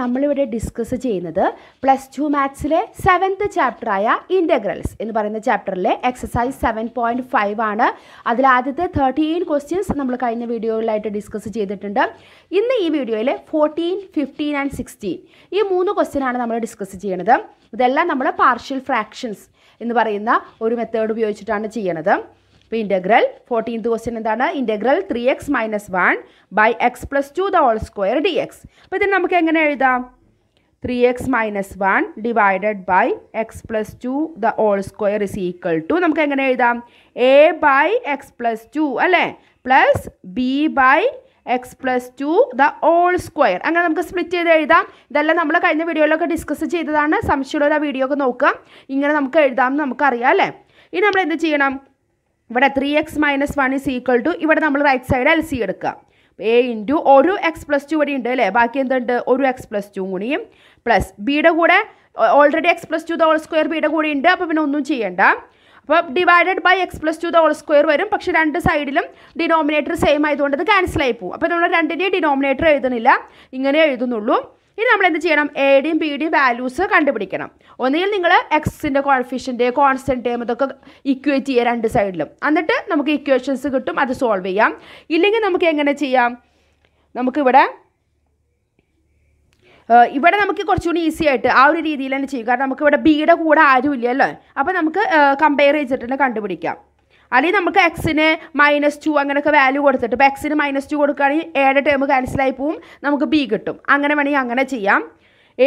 നമ്മളിവിടെ ഡിസ്കസ് ചെയ്യുന്നത് plus two മാത്സിലെ സെവൻത്ത് ചാപ്റ്ററായ ഇൻ്റഗ്രൽസ് എന്ന് പറയുന്ന ചാപ്റ്ററിലെ എക്സസൈസ് സെവൻ പോയിൻറ്റ് ഫൈവ് ആണ് അതിൽ ആദ്യത്തെ തേർട്ടീൻ ക്വസ്റ്റ്യൻസ് നമ്മൾ കഴിഞ്ഞ വീഡിയോയിലായിട്ട് ഡിസ്കസ് ചെയ്തിട്ടുണ്ട് ഇന്ന് ഈ വീഡിയോയിൽ ഫോർട്ടീൻ ഫിഫ്റ്റീൻ ആൻഡ് സിക്സ്റ്റീൻ ഈ മൂന്ന് ക്വസ്റ്റ്യനാണ് നമ്മൾ ഡിസ്കസ് ചെയ്യണത് ഇതെല്ലാം നമ്മൾ പാർഷ്യൽ ഫ്രാക്ഷൻസ് എന്ന് പറയുന്ന ഒരു മെത്തേഡ് ഉപയോഗിച്ചിട്ടാണ് ചെയ്യണത് അപ്പോൾ ഇൻ്റഗ്രൽ ഫോർട്ടീൻത്ത് ക്വസ്റ്റ്യൻ എന്താണ് integral three x minus one by x plus two the whole square d x അപ്പോൾ ഇതിന് നമുക്ക് എങ്ങനെ എഴുതാം three x minus one divided by x plus two the whole square is equal to നമുക്ക് എങ്ങനെ എഴുതാം A by x plus two അല്ലേ plus B by x plus two the whole square അങ്ങനെ നമുക്ക് സ്പ്ലിറ്റ് ചെയ്ത് എഴുതാം ഇതെല്ലാം നമ്മൾ കഴിഞ്ഞ വീഡിയോയിലൊക്കെ ഡിസ്കസ് ചെയ്തതാണ് സംശയമുള്ള വീഡിയോ ഒക്കെ നോക്കാം ഇങ്ങനെ നമുക്ക് എഴുതാമെന്ന് നമുക്കറിയാം അല്ലേ ഇനി നമ്മൾ എന്ത് ചെയ്യണം ഇവിടെ three x minus one is equal to ഇവിടെ നമ്മൾ റൈറ്റ് സൈഡ് എൽ സി എടുക്കുക എ ഇൻറ്റു ഒരു എക്സ് പ്ലസ് ടു ഇവിടെ ഉണ്ട് അല്ലേ ബാക്കി എന്തുണ്ട് ഒരു എക്സ് പ്ലസ് ടു കൂടിയും പ്ലസ് ബിയുടെ കൂടെ already x plus two the whole square ബിയുടെ കൂടെ ഉണ്ട് അപ്പോൾ പിന്നെ ഒന്നും ചെയ്യേണ്ട അപ്പോൾ divided by x plus two the whole square വരും പക്ഷെ രണ്ട് സൈഡിലും ഡിനോമിനേറ്റർ സെയിം ആയതുകൊണ്ട് അത് ക്യാൻസലായി പോകും അപ്പോൾ നമ്മൾ രണ്ടിൻ്റെയും ഡിനോമിനേറ്റർ എഴുതുന്നില്ല ഇങ്ങനെ എഴുതുന്നുള്ളൂ ഇനി നമ്മൾ എന്ത് ചെയ്യണം എയുടെയും ഡിയും വാല്യൂസ് കണ്ടുപിടിക്കണം ഒന്നുകിൽ നിങ്ങൾ എക്സിൻ്റെ കോൺഫിഷൻ്റെ കോൺസ്റ്റൻ്റ് ഇതൊക്കെ ഇക്വേറ്റ് ചെയ്യുക രണ്ട് സൈഡിലും എന്നിട്ട് നമുക്ക് ഇക്വേഷൻസ് കിട്ടും അത് സോൾവ് ചെയ്യാം ഇല്ലെങ്കിൽ നമുക്ക് എങ്ങനെ ചെയ്യാം നമുക്കിവിടെ ഇവിടെ നമുക്ക് കുറച്ചുകൂടി ഈസി ആയിട്ട് ആ ഒരു രീതിയിൽ തന്നെ ചെയ്യും കാരണം നമുക്കിവിടെ ബിയുടെ കൂടെ ആരുമില്ലല്ലോ അപ്പോൾ നമുക്ക് കമ്പയർ ചെയ്തിട്ട് തന്നെ കണ്ടുപിടിക്കാം അല്ലെങ്കിൽ നമുക്ക് എക്സിന് മൈനസ് ടു അങ്ങനെയൊക്കെ വാല്യൂ കൊടുത്തിട്ട് ഇപ്പോൾ എക്സിന് മൈനസ് ടു കൊടുക്കുകയാണെങ്കിൽ ഏഴ് ടേം ക്യാൻസലായി പോവും നമുക്ക് ബി കിട്ടും അങ്ങനെ വേണമെങ്കിൽ അങ്ങനെ ചെയ്യാം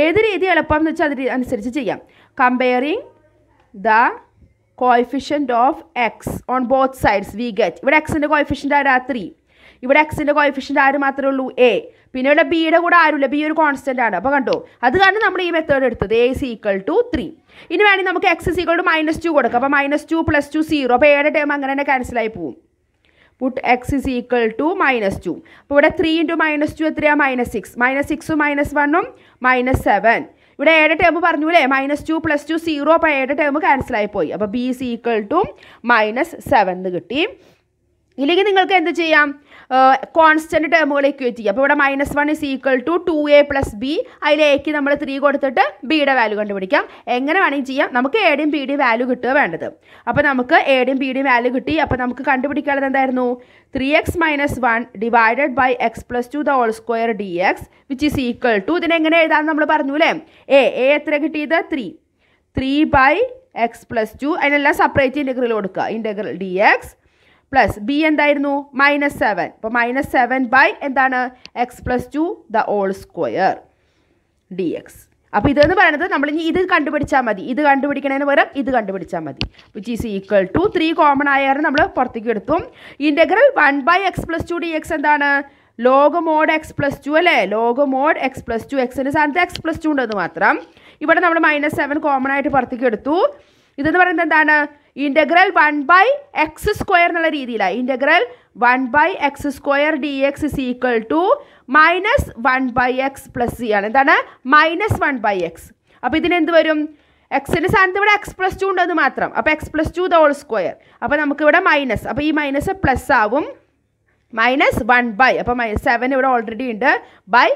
ഏത് രീതി എളുപ്പമെന്ന് വെച്ചാൽ അതിന് അനുസരിച്ച് ചെയ്യാം comparing the coefficient of x on both sides we get ഇവിടെ എക്സിൻ്റെ കോയിഫിഷ്യൻ്റ് ആരാ ത്രീ ഇവിടെ എക്സിൻ്റെ കോയിഫിഷ്യൻ്റ് ആര് മാത്രമേ ഉള്ളൂ എ പിന്നെ ഇവിടെ ബിയുടെ കൂടെ ആരുമില്ല ബി ഒരു കോൺസ്റ്റൻ്റ് ആണ് അപ്പോൾ കണ്ടോ അത് കാരണം നമ്മൾ ഈ മെത്തേഡ് എടുത്തത് a c equal to three ഇനി വേണമെങ്കിൽ നമുക്ക് x c equal to minus two കൊടുക്കാം അപ്പോൾ minus two plus two zero അപ്പോൾ ഏഴ് ടൈം അങ്ങനെ തന്നെ ക്യാൻസലായി പോകും put x is equal to minus two അപ്പോൾ ഇവിടെ ത്രീ ഇൻറ്റു മൈനസ് ടു എത്രയാണ് മൈനസ് സിക്സ് മൈനസ് സിക്സും മൈനസ് വണ്ണും മൈനസ് സെവൻ ഇവിടെ ഏഴ് ടേം പറഞ്ഞു അല്ലേ minus two plus two zero അപ്പോൾ ഏഴ് ടേം ക്യാൻസലായി പോയി അപ്പോൾ B is equal to minus seven എന്ന് കിട്ടി ഇല്ലെങ്കിൽ നിങ്ങൾക്ക് എന്ത് ചെയ്യാം കോൺസ്റ്റൻറ്റ് ടേമുകൾ ടേമുകളേക്ക് എത്തിക്കുക അപ്പോൾ ഇവിടെ minus one is equal to two a plus b അതിൽ എക്ക് നമ്മൾ ത്രീ കൊടുത്തിട്ട് ബിയുടെ വാല്യൂ കണ്ടുപിടിക്കാം എങ്ങനെ വേണമെങ്കിൽ ചെയ്യാം നമുക്ക് എയുടെയും ഡിയും വാല്യൂ കിട്ടുക വേണ്ടത് അപ്പോൾ നമുക്ക് എയുടെയും ഡിയും വാല്യൂ കിട്ടി അപ്പോൾ നമുക്ക് കണ്ടുപിടിക്കാനുള്ളത് എന്തായിരുന്നു three x minus one divided by x plus two the whole square d x which is equal to ഇതിനെങ്ങനെ എഴുതാമെന്ന് നമ്മൾ പറഞ്ഞു അല്ലേ എ എ എത്ര കിട്ടിയത് three three by x plus two അതിനെല്ലാം സെപ്പറേറ്റ് ഇൻറ്റഗ്രൽ കൊടുക്കുക integral d x plus b എന്തായിരുന്നു മൈനസ് സെവൻ അപ്പോൾ മൈനസ് സെവൻ ബൈ എന്താണ് x plus two the whole square d x അപ്പോൾ ഇതെന്ന് പറയുന്നത് നമ്മൾ ഇനി ഇത് കണ്ടുപിടിച്ചാൽ മതി ഇത് കണ്ടുപിടിക്കണതിന് പകരം ഇത് കണ്ടുപിടിച്ചാൽ മതി which is equal to three common ആയാലും നമ്മൾ പുറത്തേക്ക് എടുത്തു integral one by x plus two d x എന്താണ് log mod x plus two അല്ലേ log mod x plus two എക്സിൻ്റെ സ്ഥാനത്ത് എക്സ് പ്ലസ് ടു ഉണ്ടെന്ന് മാത്രം ഇവിടെ നമ്മൾ മൈനസ് സെവൻ കോമൺ ആയിട്ട് പുറത്തേക്ക് എടുത്തു ഇതെന്ന് പറയുന്നത് എന്താണ് integral one by x square എന്നുള്ള രീതിയിലാണ് integral one by x square d x is equal to minus one by x plus c ആണ് എന്താണ് മൈനസ് വൺ ബൈ എക്സ് അപ്പോൾ ഇതിനെന്ത് വരും എക്സിൻ്റെ സ്ഥാനത്ത് ഇവിടെ എക്സ് പ്ലസ് ടു ഉണ്ടെന്ന് മാത്രം അപ്പോൾ x plus two the whole square അപ്പോൾ നമുക്കിവിടെ മൈനസ് അപ്പോൾ ഈ മൈനസ് പ്ലസ് ആവും മൈനസ് വൺ ബൈ അപ്പോൾ മൈനസ് സെവൻ ഇവിടെ ഓൾറെഡി ഉണ്ട് ബൈ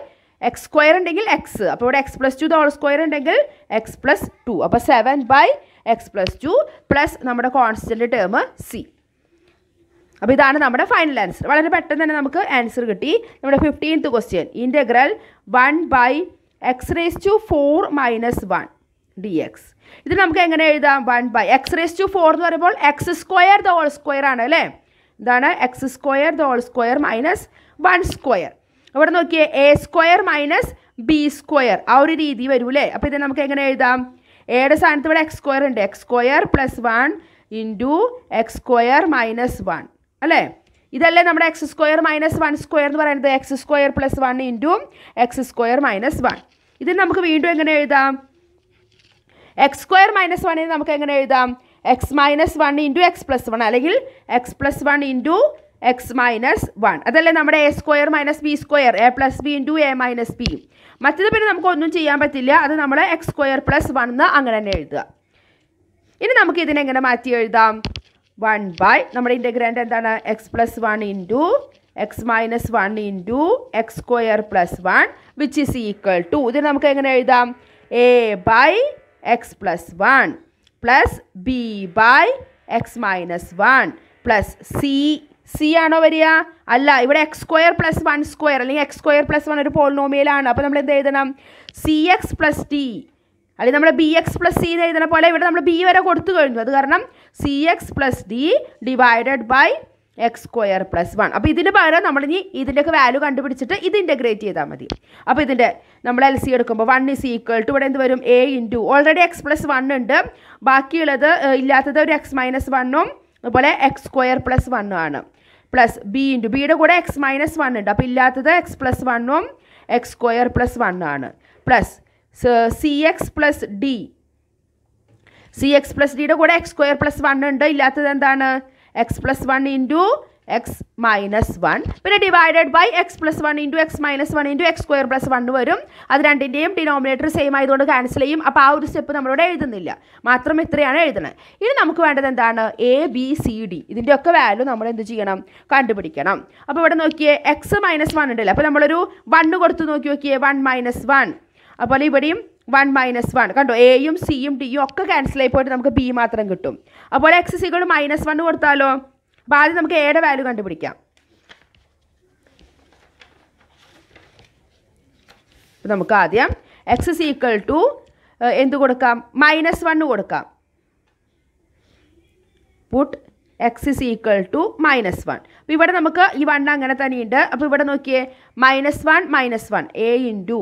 എക്സ് സ്ക്വയർ ഉണ്ടെങ്കിൽ എക്സ് അപ്പോൾ ഇവിടെ x plus two the whole square ഉണ്ടെങ്കിൽ എക്സ് പ്ലസ് ടു അപ്പോൾ seven by x plus two plus നമ്മുടെ കോൺസ്റ്റൻറ്റ് ടേം സി അപ്പോൾ ഇതാണ് നമ്മുടെ ഫൈനൽ ആൻസർ വളരെ പെട്ടെന്ന് തന്നെ നമുക്ക് ആൻസർ കിട്ടി നമ്മുടെ fifteenth question integral one by X raise to four minus one d x ഇത് നമുക്ക് എങ്ങനെ എഴുതാം one by X raise to four എന്ന് പറയുമ്പോൾ x square the whole square ആണ് അല്ലേ ഇതാണ് x square the whole square minus one square അവിടെ നോക്കിയേ a square minus b square ആ ഒരു രീതി വരൂലേ അപ്പോൾ ഇത് നമുക്ക് എങ്ങനെ എഴുതാം എയുടെ സ്ഥാനത്ത് ഇവിടെ എക്സ് സ്ക്വയർ ഉണ്ട് x square plus one into x square minus one അല്ലേ ഇതല്ലേ നമ്മുടെ x square minus one square എന്ന് പറയുന്നത് x square plus one into x square minus one ഇതിന് നമുക്ക് വീണ്ടും എങ്ങനെ എഴുതാം എക്സ് സ്ക്വയർ മൈനസ് വണ്ണിന് നമുക്ക് എങ്ങനെ എഴുതാം x minus one into x plus one അല്ലെങ്കിൽ x plus one into x minus one അതല്ലേ നമ്മുടെ a square minus b square a plus B into a minus b മറ്റത് പിന്നെ നമുക്ക് ഒന്നും ചെയ്യാൻ പറ്റില്ല അത് നമ്മൾ എക്സ് സ്ക്വയർ പ്ലസ് വൺ എന്ന് അങ്ങനെ തന്നെ എഴുതുക ഇനി നമുക്ക് ഇതിനെങ്ങനെ മാറ്റി എഴുതാം വൺ ബൈ നമ്മുടെ ഇൻ്റഗ്രാൻഡ് എന്താണ് x plus one into x minus one into x square plus one which is equal to ഇതിന് നമുക്ക് എങ്ങനെ എഴുതാം A by x plus one plus B by x minus one plus c c ആണോ വരിക അല്ല ഇവിടെ x square plus one square അല്ലെങ്കിൽ x square plus one ഒരു പോളിനോമിയലാണ് അപ്പോൾ നമ്മൾ എന്ത് എഴുതണം സി എക്സ് പ്ലസ് ടി അല്ലെങ്കിൽ നമ്മൾ ബി എക്സ് പ്ലസ് സി എന്ന് എഴുതുന്ന പോലെ ഇവിടെ നമ്മൾ ബി വരെ കൊടുത്തു കഴിഞ്ഞു അത് കാരണം c x plus d divided by x square plus one അപ്പോൾ ഇതിന് പകരം നമ്മൾ ഇനി ഇതിൻ്റെയൊക്കെ വാല്യൂ കണ്ടുപിടിച്ചിട്ട് ഇത് ഇൻ്റഗ്രേറ്റ് ചെയ്താൽ മതി അപ്പോൾ ഇതിൻ്റെ നമ്മൾ എൽ സി എടുക്കുമ്പോൾ വൺ ഇസ് ഈക്വൽ ടു ഇവിടെ എന്ത് വരും a into already x plus one ഉണ്ട് ബാക്കിയുള്ളത് ഇല്ലാത്തത് ഒരു എക്സ് മൈനസ് വണ്ണും അതുപോലെ എക്സ് സ്ക്വയർ പ്ലസ് വണ്ണും ആണ് പ്ലസ് ബി ഇൻറ്റു ബിയുടെ കൂടെ എക്സ് മൈനസ് വൺ ഉണ്ട് അപ്പോൾ ഇല്ലാത്തത് എക്സ് പ്ലസ് വണ്ണും എക്സ് സ്ക്വയർ പ്ലസ് വണ്ണും ആണ് plus c x plus d c x plus ഡിയുടെ കൂടെ എക്സ് സ്ക്വയർ പ്ലസ് വൺ ഉണ്ട് ഇല്ലാത്തത് എന്താണ് x plus one into x minus one പിന്നെ divided by x plus one into x minus one into x square plus one വരും അത് രണ്ടിൻ്റെയും denominator same ആയതുകൊണ്ട് ക്യാൻസൽ ചെയ്യും അപ്പോൾ ആ ഒരു സ്റ്റെപ്പ് നമ്മളിവിടെ എഴുതുന്നില്ല മാത്രം ഇത്രയാണ് എഴുതുന്നത് ഇനി നമുക്ക് വേണ്ടത് എന്താണ് എ ബി സി ഡി ഇതിൻ്റെയൊക്കെ വാല്യൂ നമ്മൾ എന്ത് ചെയ്യണം കണ്ടുപിടിക്കണം അപ്പോൾ ഇവിടെ നോക്കിയേ എക്സ് മൈനസ് വൺ ഉണ്ടല്ലോ അപ്പോൾ നമ്മളൊരു വൺ കൊടുത്ത് നോക്കി നോക്കിയേ വൺ മൈനസ് വൺ അതുപോലെ ഇവിടെയും വൺ മൈനസ് വൺ കണ്ടോ എയും സിയും ഡിയും ഒക്കെ ക്യാൻസൽ ആയി പോയിട്ട് നമുക്ക് ബി മാത്രം കിട്ടും അപ്പോൾ എക്സ് സികൾ മൈനസ് വൺ കൊടുത്താലോ അപ്പം ആദ്യം നമുക്ക് എയുടെ വാല്യൂ കണ്ടുപിടിക്കാം അപ്പോൾ നമുക്ക് ആദ്യം എക്സ് ഇസ് ഈക്വൽ ടു എന്ത് കൊടുക്കാം മൈനസ് വൺ കൊടുക്കാം put x is equal to minus one അപ്പോൾ ഇവിടെ നമുക്ക് ഈ വൺ അങ്ങനെ തന്നെയുണ്ട് അപ്പോൾ ഇവിടെ നോക്കിയേ minus one minus one a into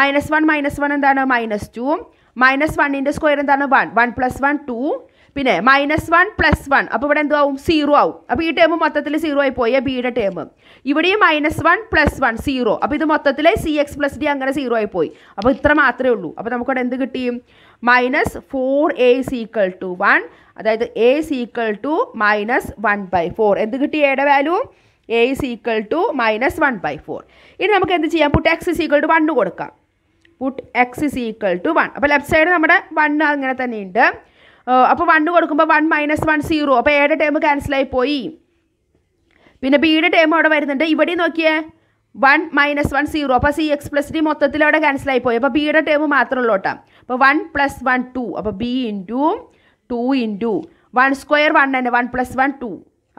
minus one minus one എന്താണ് മൈനസ് ടു മൈനസ് വണ്ണിൻ്റെ സ്ക്വയർ എന്താണ് one one plus one two പിന്നെ മൈനസ് വൺ പ്ലസ് വൺ അപ്പോൾ ഇവിടെ എന്താവും സീറോ ആവും അപ്പോൾ ഈ ടേം മൊത്തത്തിൽ സീറോ ആയി പോയി ബിയുടെ ടേം ഇവിടെയും minus one plus one zero അപ്പോൾ ഇത് മൊത്തത്തിൽ സി എക്സ് പ്ലസ് ഡി അങ്ങനെ സീറോ ആയി പോയി അപ്പോൾ ഇത്ര മാത്രമേ ഉള്ളൂ അപ്പോൾ നമുക്കവിടെ എന്ത് കിട്ടിയും minus four a is equal to one അതായത് a is equal to minus one by four എന്ത് കിട്ടി എയുടെ value a is to minus one by four ഇനി നമുക്ക് എന്ത് ചെയ്യാം put x is to one കൊടുക്കാം put x is to one അപ്പോൾ ലെഫ്റ്റ് സൈഡ് നമ്മുടെ വണ്ണ് അങ്ങനെ തന്നെയുണ്ട് അപ്പോൾ വണ്ണ് കൊടുക്കുമ്പോൾ വൺ മൈനസ് വൺ സീറോ അപ്പോൾ ഏടെ ടേം ക്യാൻസലായി പോയി പിന്നെ ബിയുടെ ടേം അവിടെ വരുന്നുണ്ട് ഇവിടെ നോക്കിയേ വൺ മൈനസ് വൺ സീറോ അപ്പോൾ സി എക്സ് പ്ലസ് ഡി മൊത്തത്തിൽ അവിടെ ക്യാൻസലായി പോയി അപ്പോൾ ബിയുടെ ടേം മാത്രമേ ഉള്ളൂ കേട്ടോ അപ്പോൾ വൺ പ്ലസ് വൺ ടു അപ്പോൾ b into two into one square one തന്നെ വൺ പ്ലസ് വൺ ടു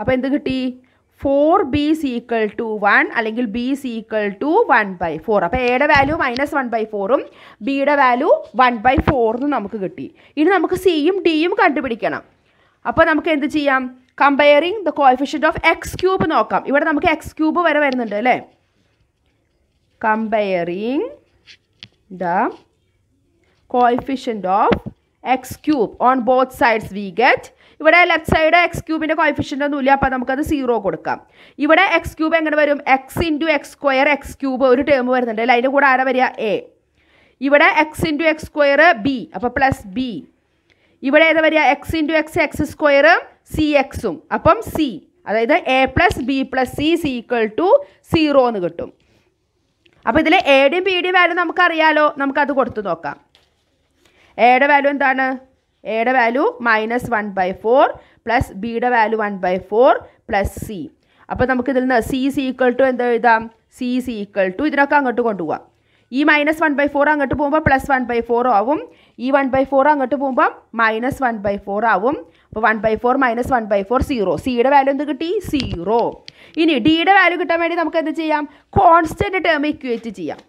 അപ്പോൾ എന്ത് കിട്ടി four b is equal to one അല്ലെങ്കിൽ b is equal to one by four അപ്പോൾ എയുടെ വാല്യൂ മൈനസ് വൺ ബൈ ഫോറും ബിയുടെ വാല്യൂ വൺ ബൈ ഫോറിന് നമുക്ക് കിട്ടി ഇനി നമുക്ക് സിയും ഡിയും കണ്ടുപിടിക്കണം അപ്പോൾ നമുക്ക് എന്ത് ചെയ്യാം comparing the coefficient of x cube നോക്കാം ഇവിടെ നമുക്ക് എക്സ് ക്യൂബ് വരെ വരുന്നുണ്ട് അല്ലേ comparing the coefficient of x cube on both sides we get ഇവിടെ ലെഫ്റ്റ് സൈഡ് എക്സ് ക്യൂബിൻ്റെ കോയിഫിഷ്യൻ്റ് ഒന്നുമില്ല അപ്പോൾ നമുക്കത് സീറോ കൊടുക്കാം ഇവിടെ എക്സ് ക്യൂബ് എങ്ങനെ വരും x into x square x cube ഒരു ടേം വരുന്നുണ്ട് അല്ലേ അതിൻ്റെ കൂടെ ആരാ വരിക എ ഇവിടെ x into x square b അപ്പോൾ പ്ലസ് ബി ഇവിടെ ഏതാ വരിക x into x x square c എക്സും അപ്പം സി അതായത് a plus b plus c c equal to zero എന്ന് കിട്ടും അപ്പോൾ ഇതിൽ എയുടെയും ബിയുടെയും വാല്യൂ നമുക്കറിയാലോ നമുക്കത് കൊടുത്തു നോക്കാം എയുടെ വാല്യൂ എന്താണ് എയുടെ value minus one by four plus ബിയുടെ value one by four plus c അപ്പോൾ നമുക്കിതിൽ നിന്ന് സി സി ഈക്വൽ ടു എന്താ എഴുതാം സി സി ഈക്വൽ ടു ഇതിനൊക്കെ അങ്ങോട്ട് കൊണ്ടുപോകാം ഈ മൈനസ് വൺ ബൈ ഫോർ അങ്ങോട്ട് പോകുമ്പോൾ പ്ലസ് വൺ ബൈ ഫോർ ആവും ഈ വൺ ബൈ ഫോർ അങ്ങോട്ട് പോകുമ്പോൾ മൈനസ് വൺ ബൈ ഫോർ ആവും അപ്പോൾ one by four minus one by four zero സിയുടെ വാല്യൂ എന്ത് കിട്ടി സീറോ ഇനി ഡിയുടെ വാല്യൂ കിട്ടാൻ വേണ്ടി നമുക്ക് എന്ത് ചെയ്യാം കോൺസ്റ്റൻറ്റ് ടേം ഇക്വേറ്റ് ചെയ്യാം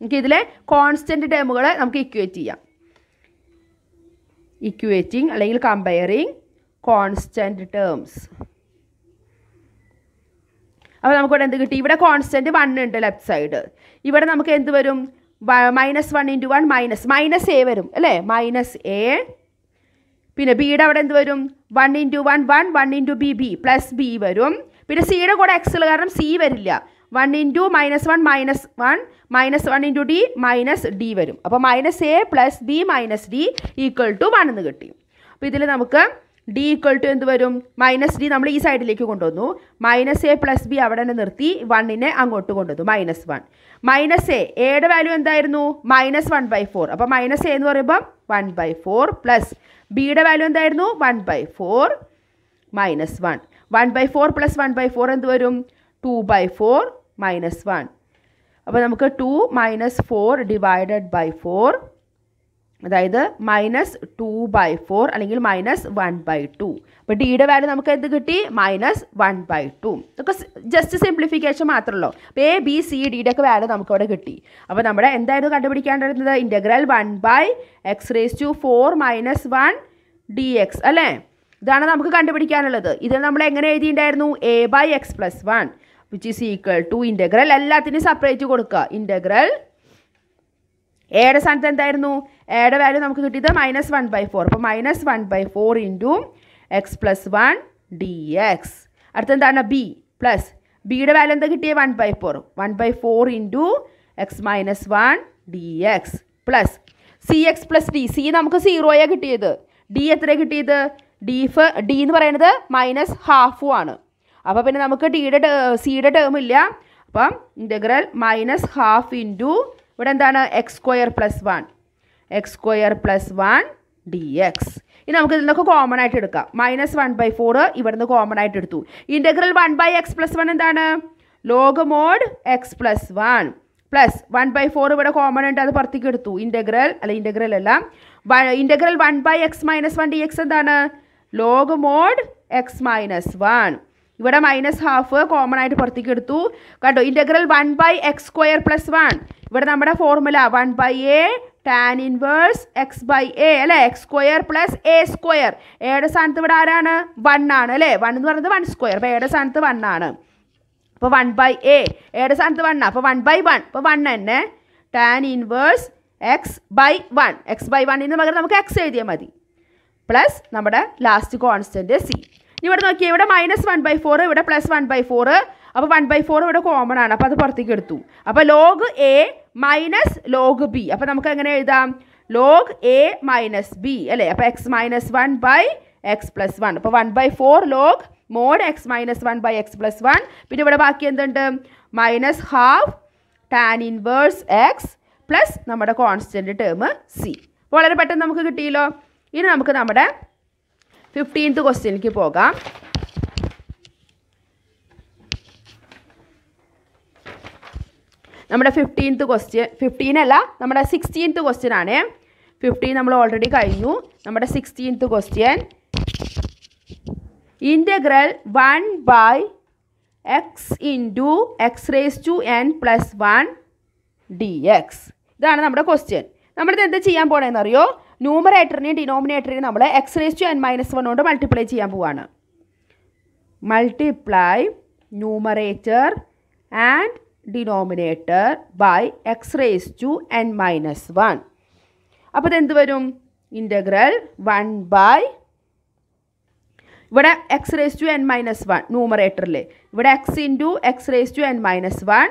നമുക്ക് ഇതിലെ കോൺസ്റ്റൻറ്റ് ടേമുകൾ നമുക്ക് ഇക്വേറ്റ് ചെയ്യാം ഇക്വേറ്റിംഗ് അല്ലെങ്കിൽ കമ്പയറിങ് കോൺസ്റ്റൻറ്റ് ടേംസ് അപ്പോൾ നമുക്കിവിടെ എന്ത് കിട്ടി ഇവിടെ കോൺസ്റ്റൻറ്റ് വൺ ഉണ്ട് ലെഫ്റ്റ് സൈഡ് ഇവിടെ നമുക്ക് എന്ത് വരും minus one into one minus minus a വരും അല്ലേ മൈനസ് എ പിന്നെ ബിയുടെ അവിടെ എന്ത് വരും one into one one one into b b plus b വരും പിന്നെ സിയുടെ കൂടെ എക്സൽ കാരണം സി വരില്ല one into minus one minus one minus one into d minus d വരും അപ്പോൾ minus a plus b minus d equal to one എന്ന് കിട്ടി അപ്പോൾ ഇതിൽ നമുക്ക് ഡി ഈക്വൽ ടു എന്ത് വരും മൈനസ് ഡി നമ്മൾ ഈ സൈഡിലേക്ക് കൊണ്ടുവന്നു മൈനസ് എ പ്ലസ് ബി അവിടെ തന്നെ നിർത്തി വണ്ണിനെ അങ്ങോട്ട് കൊണ്ടുവന്നു മൈനസ് വൺ മൈനസ് എ എയുടെ വാല്യൂ എന്തായിരുന്നു മൈനസ് വൺ ബൈ ഫോർ അപ്പോൾ മൈനസ് എ എന്ന് പറയുമ്പം വൺ ബൈ ഫോർ പ്ലസ് ബിയുടെ വാല്യൂ എന്തായിരുന്നു one by four minus one one by four plus one by four എന്ത് വരും two by four minus one അപ്പോൾ നമുക്ക് two minus four divided by four അതായത് മൈനസ് ടു ബൈ ഫോർ അല്ലെങ്കിൽ minus one by two അപ്പോൾ ഡിയുടെ value നമുക്ക് എന്ത് കിട്ടി മൈനസ് വൺ ബൈ ടു ഇതൊക്കെ ജസ്റ്റ് സിംപ്ലിഫിക്കേഷൻ മാത്രമല്ലോ അപ്പോൾ എ ബി സി ഡിയുടെ ഒക്കെ വാല്യൂ നമുക്കവിടെ കിട്ടി അപ്പോൾ നമ്മുടെ എന്തായിരുന്നു കണ്ടുപിടിക്കേണ്ടിരുന്നത് integral one by X raise to four minus one d x അല്ലേ ഇതാണ് നമുക്ക് കണ്ടുപിടിക്കാനുള്ളത് ഇത് നമ്മൾ എങ്ങനെ എഴുതിയിട്ടുണ്ടായിരുന്നു a by x plus one which is equal to integral എല്ലാത്തിനും സെപ്പറേറ്റ് കൊടുക്കുക ഇൻ്റഗ്രൽ എയുടെ സ്ഥാനത്ത് എന്തായിരുന്നു എയുടെ വാല്യൂ നമുക്ക് കിട്ടിയത് മൈനസ് വൺ ബൈ ഫോർ അപ്പോൾ minus one by four into x plus one d x അടുത്തെന്താണ് ബി പ്ലസ് ബിയുടെ വാല്യൂ എന്താ കിട്ടിയത് one by four one by four into x minus one d x plus c x plus d c നമുക്ക് സീറോയാണ് കിട്ടിയത് D എത്രയാണ് കിട്ടിയത് D F D എന്ന് പറയുന്നത് മൈനസ് ഹാഫും ആണ് അപ്പോൾ പിന്നെ നമുക്ക് ടിയുടെ സിയുടെ ടേം ഇല്ല അപ്പം ഇൻ്റഗ്രൽ മൈനസ് ഹാഫ് ഇൻറ്റു ഇവിടെ എന്താണ് x square plus one x square plus one d x ഇനി നമുക്ക് ഇതിൽ നിന്നൊക്കെ കോമൺ ആയിട്ട് എടുക്കാം മൈനസ് വൺ ബൈ ഫോർ നിന്ന് കോമൺ ആയിട്ട് എടുത്തു integral one by x plus one എന്താണ് log mod x plus one plus one by four ഇവിടെ കോമൺ ഉണ്ട് അത് പുറത്തേക്ക് എടുത്തു ഇൻ്റഗ്രൽ അല്ല ഇൻ്റഗ്രൽ അല്ല integral one by x minus one d x എന്താണ് log mod x minus one ഇവിടെ മൈനസ് ഹാഫ് കോമൺ ആയിട്ട് പുറത്തേക്ക് എടുത്തു കണ്ടോ integral one by x square plus one ഇവിടെ നമ്മുടെ formula one by a tan inverse x by a അല്ലേ x square plus a square എയുടെ സ്ഥാനത്ത് ഇവിടെ ആരാണ് വൺ ആണ് അല്ലേ വൺ എന്ന് പറയുന്നത് വൺ സ്ക്വയർ അപ്പോൾ എയുടെ സ്ഥാനത്ത് വൺ ആണ് അപ്പോൾ വൺ ബൈ എ എയുടെ സ്ഥാനത്ത് വൺ ആണ് അപ്പോൾ വൺ ബൈ വൺ അപ്പോൾ വൺ തന്നെ tan inverse x by one x by വണ്ണിന് പകരം നമുക്ക് എക്സ് എഴുതിയാൽ മതി പ്ലസ് നമ്മുടെ ലാസ്റ്റ് കോൺസ്റ്റൻറ്റ് സി ഇവിടെ നോക്കിയാൽ ഇവിടെ മൈനസ് വൺ ബൈ ഫോർ ഇവിടെ പ്ലസ് വൺ ബൈ ഫോർ അപ്പോൾ വൺ ബൈ ഫോർ ഇവിടെ കോമൺ ആണ് അപ്പോൾ അത് പുറത്തേക്ക് എടുത്തു അപ്പോൾ log A minus log b അപ്പോൾ നമുക്ക് എങ്ങനെ എഴുതാം ലോഗ് എ മൈനസ് ബി അല്ലേ അപ്പോൾ x minus one by x plus one അപ്പോൾ one by four log mod x minus one by x plus one പിന്നെ ഇവിടെ ബാക്കി എന്തുണ്ട് minus half tan inverse x plus നമ്മുടെ കോൺസ്റ്റൻറ്റ് ടേം സി വളരെ പെട്ടെന്ന് നമുക്ക് കിട്ടിയല്ലോ ഇനി നമുക്ക് നമ്മുടെ ഫിഫ്റ്റീൻത്ത് ക്വസ്റ്റ്യനിലേക്ക് പോകാം നമ്മുടെ ഫിഫ്റ്റീൻത്ത് ക്വസ്റ്റ്യൻ ഫിഫ്റ്റീൻ അല്ല നമ്മുടെ സിക്സ്റ്റീൻത്ത് ക്വസ്റ്റ്യൻ ആണ് ഫിഫ്റ്റീൻ നമ്മൾ ഓൾറെഡി കഴിഞ്ഞു നമ്മുടെ sixteenth question integral one by x into x raise to N plus one d x ഇതാണ് നമ്മുടെ ക്വസ്റ്റ്യൻ നമ്മളിത് എന്താ ചെയ്യാൻ പോണേന്നറിയോ ന്യൂമറേറ്ററിനെയും ഡിനോമിനേറ്ററിനെയും നമ്മൾ x raise to n minus one കൊണ്ട് മൾട്ടിപ്ലൈ ചെയ്യാൻ പോവാണ് multiply numerator and denominator by X raise to n minus one അപ്പോൾ ഇതെന്ത് വരും ഇൻ്റഗ്രൽ വൺ ബൈ ഇവിടെ x raise to n minus one ന്യൂമറേറ്ററിൽ ഇവിടെ x into x raise to n minus one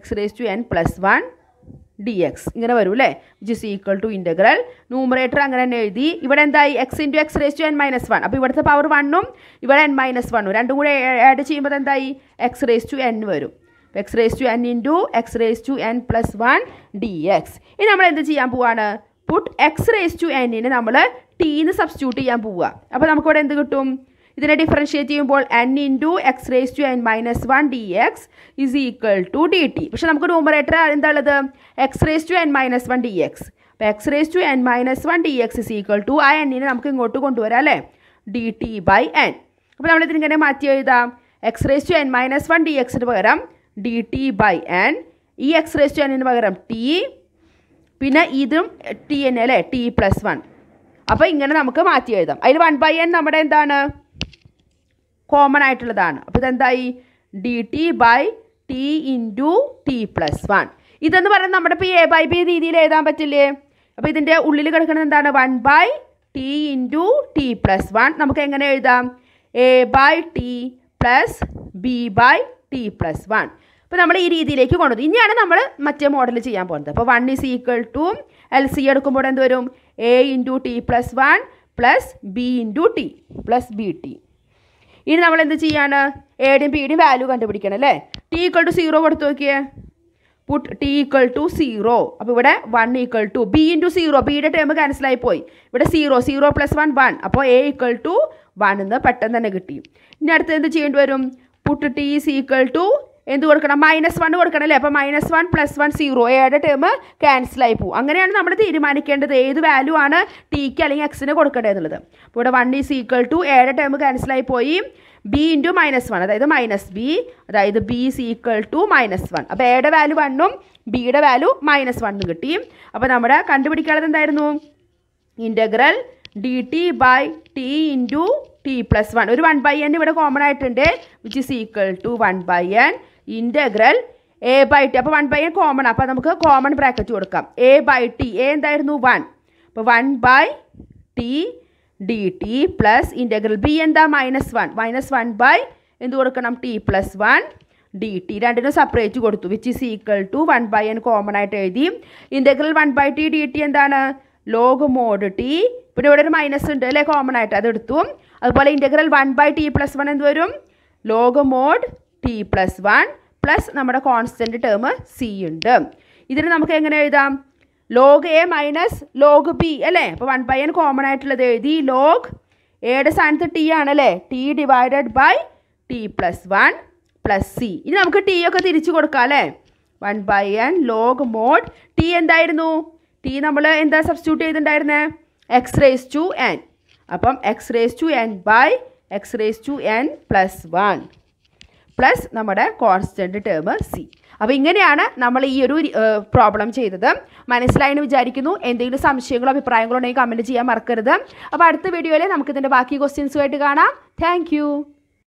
x raise to N plus one d x ഇങ്ങനെ വരും അല്ലേ which is equal to integral numerator അങ്ങനെ തന്നെ എഴുതി ഇവിടെ എന്തായി X into x raise to n minus one അപ്പോൾ ഇവിടുത്തെ പവർ വണ്ണും ഇവിടെ എൻ മൈനസ് വണ്ണും രണ്ടും കൂടെ ആഡ് ചെയ്യുമ്പോൾ എന്തായി എക്സ് റേസ് ടു എൻ വരും x raise to n into x raise to N plus one d x ഇനി നമ്മൾ എന്ത് ചെയ്യാൻ പോവാണ് പുട്ട് എക്സ് റേസ് ടു എന്നിന് നമ്മൾ ടീന്ന് സബ്സ്റ്റ്യൂട്ട് ചെയ്യാൻ പോവുക അപ്പോൾ നമുക്കിവിടെ എന്ത് കിട്ടും ഇതിനെ ഡിഫറൻഷിയേറ്റ് ചെയ്യുമ്പോൾ n into x raise to n minus one d x is equal to d t പക്ഷേ നമുക്ക് ന്യൂമറേറ്റർ എന്താ ഉള്ളത് x raise to n minus one d x അപ്പോൾ x raise to n minus one d x is equal to ആ എന്നിനെ നമുക്ക് ഇങ്ങോട്ട് കൊണ്ടുവരാം അല്ലേ ഡി ടി ബൈ എൻ അപ്പോൾ നമ്മളിതിനിങ്ങനെ മാറ്റി എഴുതാം x raise to n minus one d എക്സിന് പകരം ഡി ടി ബൈ എൻ ഈ എക്സ് റേസ് ടു എന്നിന് പകരം ടി പിന്നെ ഇതും ടി എൻ അല്ലേ ടി പ്ലസ് വൺ അപ്പോൾ ഇങ്ങനെ നമുക്ക് മാറ്റി എഴുതാം അതിൽ വൺ ബൈ എൻ നമ്മുടെ എന്താണ് കോമൺ ആയിട്ടുള്ളതാണ് അപ്പോൾ ഇതെന്തായി d T by T into T plus one ഇതെന്ന് പറയുന്നത് നമ്മുടെ ഇപ്പോൾ എ ബൈ ബി രീതിയിൽ എഴുതാൻ പറ്റില്ലേ അപ്പോൾ ഇതിൻ്റെ ഉള്ളിൽ കിടക്കുന്നത് എന്താണ് one by T into T plus one നമുക്ക് എങ്ങനെ എഴുതാം A by T plus B by T plus one അപ്പോൾ നമ്മൾ ഈ രീതിയിലേക്ക് കൊണ്ടുവന്നു ഇനിയാണ് നമ്മൾ മറ്റേ മോഡൽ ചെയ്യാൻ പോകുന്നത് അപ്പോൾ one is equal to L C എടുക്കുമ്പോൾ എന്ത് വരും A into T plus one plus B into T plus B T ഇനി നമ്മൾ എന്ത് ചെയ്യാണ് എയുടെയും പിയുടെയും വാല്യൂ കണ്ടുപിടിക്കണം അല്ലേ ടി ഈക്വൾ ടു സീറോ കൊടുത്തു നോക്കിയേ put T equal to zero അപ്പോൾ ഇവിടെ one equal to B into zero ബിയുടെ ടേം ക്യാൻസലായി പോയി ഇവിടെ zero zero plus one one അപ്പോൾ എ ഈക്വൽ ടു വൺ എന്ന് പെട്ടെന്ന് തന്നെ കിട്ടി ഇനി അടുത്ത് എന്ത് ചെയ്യേണ്ടി വരും put T is equal to എന്ത് കൊടുക്കണം മൈനസ് വൺ കൊടുക്കണം അല്ലേ അപ്പോൾ minus one plus one zero എയുടെ ടേം ആയി പോകും അങ്ങനെയാണ് നമ്മൾ തീരുമാനിക്കേണ്ടത് ഏത് വാല്യൂ ആണ് ടിക്ക് അല്ലെങ്കിൽ എക്സിന് കൊടുക്കേണ്ടതെന്നുള്ളത് അപ്പോൾ ഇവിടെ വൺ ഈസ് ഈക്വൽ ടു എയുടെ ടേം ആയി പോയി ബി ഇൻറ്റു മൈനസ് വൺ അതായത് മൈനസ് ബി അതായത് B is equal to minus one അപ്പോൾ ഏടെ വാല്യൂ വണ്ണും ബിയുടെ വാല്യൂ മൈനസ് വണ്ണും കിട്ടി അപ്പോൾ നമ്മുടെ കണ്ടുപിടിക്കാനുള്ളത് എന്തായിരുന്നു integral D T by T into T plus one ഒരു വൺ ബൈ എൻ ഇവിടെ കോമൺ ആയിട്ടുണ്ട് which is equal to one by N integral A by T അപ്പോൾ വൺ ബൈ എ കോമൺ അപ്പോൾ നമുക്ക് കോമൺ ബ്രാക്കറ്റ് കൊടുക്കാം എ ബൈ ടി എ എന്തായിരുന്നു one അപ്പോൾ one by T D T plus integral B എന്താ minus one minus one by എന്ത് കൊടുക്കണം T plus one D T രണ്ടിനും സെപ്പറേറ്റ് കൊടുത്തു which is equal to one by N common ആയിട്ട് എഴുതി integral one by T D T എന്താണ് log mod T പിന്നെ ഇവിടെ ഒരു മൈനസ് ഉണ്ട് അല്ലേ കോമൺ ആയിട്ട് അതെടുത്തു അതുപോലെ integral one by T plus one എന്ത് വരും log mod T plus one plus നമ്മുടെ കോൺസ്റ്റൻറ്റ് ടേം സി ഉണ്ട് ഇതിന് നമുക്ക് എങ്ങനെ എഴുതാം log A minus log B അല്ലേ അപ്പോൾ വൺ ബൈ എൻ കോമൺ ആയിട്ടുള്ളത് എഴുതി ലോഗ് എയുടെ സ്ഥാനത്ത് ടി ആണല്ലേ T divided by T plus one plus C ഇനി നമുക്ക് ടി ഒക്കെ തിരിച്ചു കൊടുക്കാം അല്ലേ one by N log mod T എന്തായിരുന്നു ടി നമ്മൾ എന്താ സബ്സ്റ്റ്യൂട്ട് ചെയ്തിട്ടുണ്ടായിരുന്നേ എക്സ് റേസ് ടു എൻ അപ്പം X raise to N by X raise to N plus one plus നമ്മുടെ കോൺസ്റ്റൻറ്റ് ടേം സി അപ്പോൾ ഇങ്ങനെയാണ് നമ്മൾ ഈ ഒരു പ്രോബ്ലം ചെയ്തത് മനസ്സിലായെന്ന് വിചാരിക്കുന്നു എന്തെങ്കിലും സംശയങ്ങളോ അഭിപ്രായങ്ങളോ ഉണ്ടെങ്കിൽ കമൻറ്റ് ചെയ്യാൻ മറക്കരുത് അപ്പോൾ അടുത്ത വീഡിയോയിൽ നമുക്കിതിൻ്റെ ബാക്കി ക്വസ്റ്റ്യൻസുമായിട്ട് കാണാം താങ്ക്